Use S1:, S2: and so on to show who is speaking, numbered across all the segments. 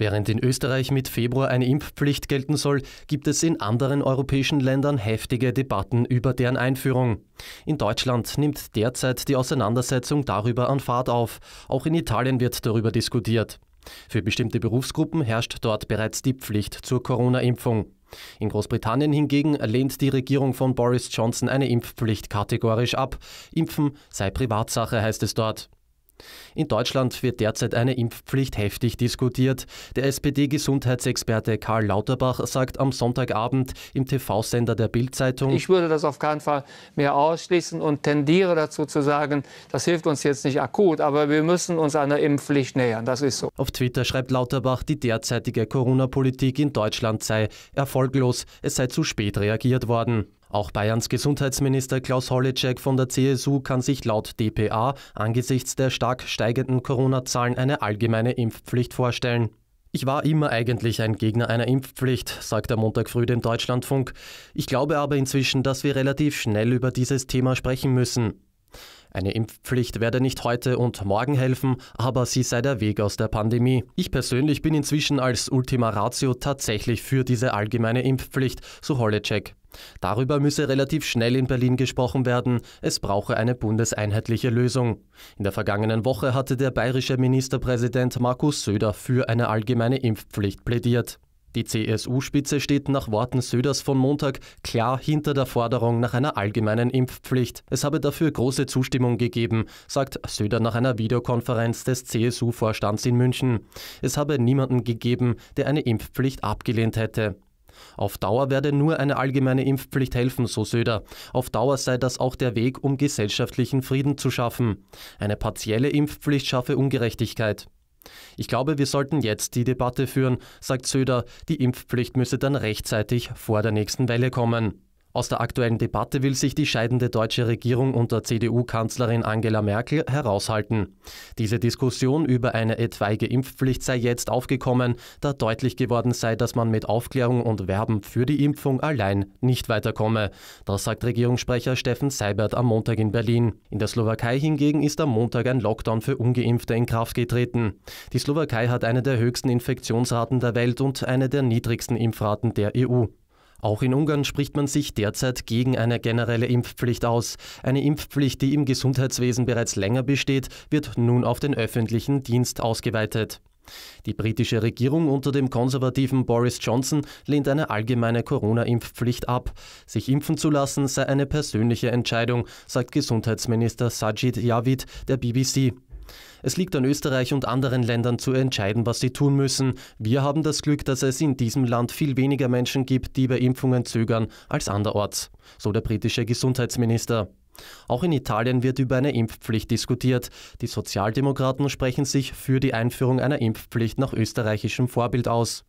S1: Während in Österreich mit Februar eine Impfpflicht gelten soll, gibt es in anderen europäischen Ländern heftige Debatten über deren Einführung. In Deutschland nimmt derzeit die Auseinandersetzung darüber an Fahrt auf. Auch in Italien wird darüber diskutiert. Für bestimmte Berufsgruppen herrscht dort bereits die Pflicht zur Corona-Impfung. In Großbritannien hingegen lehnt die Regierung von Boris Johnson eine Impfpflicht kategorisch ab. Impfen sei Privatsache, heißt es dort. In Deutschland wird derzeit eine Impfpflicht heftig diskutiert. Der SPD-Gesundheitsexperte Karl Lauterbach sagt am Sonntagabend im TV-Sender der Bild-Zeitung: Ich würde das auf keinen Fall mehr ausschließen und tendiere dazu zu sagen, das hilft uns jetzt nicht akut, aber wir müssen uns einer Impfpflicht nähern. Das ist so. Auf Twitter schreibt Lauterbach, die derzeitige Corona-Politik in Deutschland sei erfolglos, es sei zu spät reagiert worden. Auch Bayerns Gesundheitsminister Klaus Holleczek von der CSU kann sich laut dpa angesichts der stark steigenden Corona-Zahlen eine allgemeine Impfpflicht vorstellen. Ich war immer eigentlich ein Gegner einer Impfpflicht, sagt er Montag früh dem Deutschlandfunk. Ich glaube aber inzwischen, dass wir relativ schnell über dieses Thema sprechen müssen. Eine Impfpflicht werde nicht heute und morgen helfen, aber sie sei der Weg aus der Pandemie. Ich persönlich bin inzwischen als Ultima Ratio tatsächlich für diese allgemeine Impfpflicht, so Holleczek. Darüber müsse relativ schnell in Berlin gesprochen werden. Es brauche eine bundeseinheitliche Lösung. In der vergangenen Woche hatte der bayerische Ministerpräsident Markus Söder für eine allgemeine Impfpflicht plädiert. Die CSU-Spitze steht nach Worten Söders von Montag klar hinter der Forderung nach einer allgemeinen Impfpflicht. Es habe dafür große Zustimmung gegeben, sagt Söder nach einer Videokonferenz des CSU-Vorstands in München. Es habe niemanden gegeben, der eine Impfpflicht abgelehnt hätte. Auf Dauer werde nur eine allgemeine Impfpflicht helfen, so Söder. Auf Dauer sei das auch der Weg, um gesellschaftlichen Frieden zu schaffen. Eine partielle Impfpflicht schaffe Ungerechtigkeit. Ich glaube, wir sollten jetzt die Debatte führen, sagt Söder. Die Impfpflicht müsse dann rechtzeitig vor der nächsten Welle kommen. Aus der aktuellen Debatte will sich die scheidende deutsche Regierung unter CDU-Kanzlerin Angela Merkel heraushalten. Diese Diskussion über eine etwaige Impfpflicht sei jetzt aufgekommen, da deutlich geworden sei, dass man mit Aufklärung und Werben für die Impfung allein nicht weiterkomme. Das sagt Regierungssprecher Steffen Seibert am Montag in Berlin. In der Slowakei hingegen ist am Montag ein Lockdown für Ungeimpfte in Kraft getreten. Die Slowakei hat eine der höchsten Infektionsraten der Welt und eine der niedrigsten Impfraten der EU. Auch in Ungarn spricht man sich derzeit gegen eine generelle Impfpflicht aus. Eine Impfpflicht, die im Gesundheitswesen bereits länger besteht, wird nun auf den öffentlichen Dienst ausgeweitet. Die britische Regierung unter dem konservativen Boris Johnson lehnt eine allgemeine Corona-Impfpflicht ab. Sich impfen zu lassen sei eine persönliche Entscheidung, sagt Gesundheitsminister Sajid Javid der BBC. Es liegt an Österreich und anderen Ländern zu entscheiden, was sie tun müssen. Wir haben das Glück, dass es in diesem Land viel weniger Menschen gibt, die bei Impfungen zögern, als anderorts, so der britische Gesundheitsminister. Auch in Italien wird über eine Impfpflicht diskutiert. Die Sozialdemokraten sprechen sich für die Einführung einer Impfpflicht nach österreichischem Vorbild aus.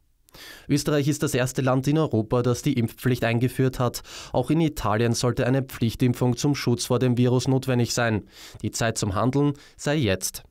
S1: Österreich ist das erste Land in Europa, das die Impfpflicht eingeführt hat. Auch in Italien sollte eine Pflichtimpfung zum Schutz vor dem Virus notwendig sein. Die Zeit zum Handeln sei jetzt.